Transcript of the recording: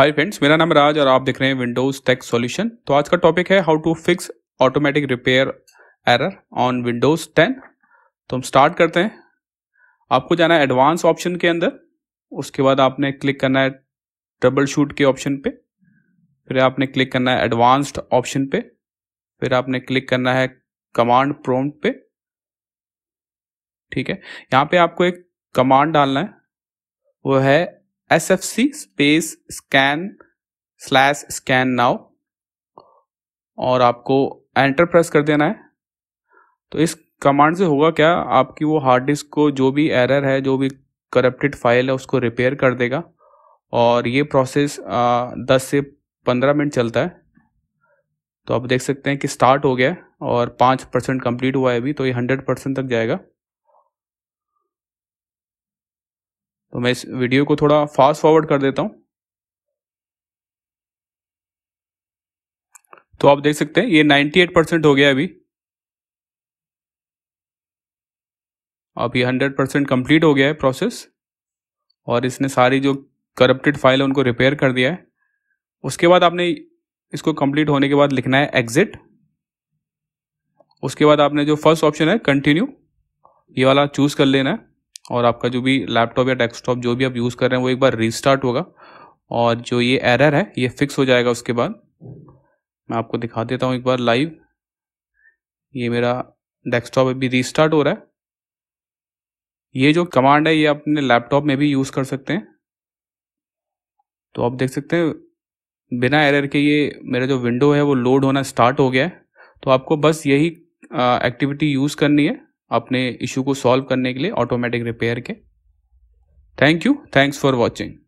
hi friends मेरा नाम राज और आप देख रहे हैं विंडोज टेक सॉल्यूशन तो आज का टॉपिक है how to fix automatic repair error on Windows 10 तो हम स्टार्ट करते हैं आपको जाना है एडवांस ऑप्शन के अंदर उसके बाद आपने क्लिक करना है ट्रबल शूट के ऑप्शन पे फिर आपने क्लिक करना है एडवांस्ड ऑप्शन पे फिर आपने क्लिक करना है कमांड प्रोम्प्ट पे ठीक है यहाँ पे आपको एक कमांड डालना है वो है sfc space scan slash scan now और आपको एंटर प्रेस कर देना है तो इस कमांड से होगा क्या आपकी वो हार्ड डिस्क को जो भी एरर है जो भी करप्टेड फाइल है उसको रिपेयर कर देगा और ये प्रोसेस आ, 10 से 15 मिनट चलता है तो आप देख सकते हैं कि स्टार्ट हो गया है और पाँच परसेंट कम्प्लीट हुआ है अभी तो ये हंड्रेड परसेंट तक जाएगा तो मैं इस वीडियो को थोड़ा फास्ट फॉरवर्ड कर देता हूँ तो आप देख सकते हैं ये 98 परसेंट हो गया अभी अब ये 100 परसेंट कम्प्लीट हो गया है प्रोसेस और इसने सारी जो करप्टेड फाइल है उनको रिपेयर कर दिया है उसके बाद आपने इसको कंप्लीट होने के बाद लिखना है एग्जिट उसके बाद आपने जो फर्स्ट ऑप्शन है कंटिन्यू ये वाला चूज़ कर लेना है और आपका जो भी लैपटॉप या डेस्कटॉप जो भी आप यूज़ कर रहे हैं वो एक बार रीस्टार्ट होगा और जो ये एरर है ये फिक्स हो जाएगा उसके बाद मैं आपको दिखा देता हूँ एक बार लाइव ये मेरा डेस्कटॉप अभी रीस्टार्ट हो रहा है ये जो कमांड है ये अपने लैपटॉप में भी यूज़ कर सकते हैं तो आप देख सकते हैं बिना एरर के ये मेरा जो विंडो है वो लोड होना स्टार्ट हो गया है तो आपको बस यही एक्टिविटी यूज़ करनी है अपने इशू को सॉल्व करने के लिए ऑटोमेटिक रिपेयर के thank you thanks for watching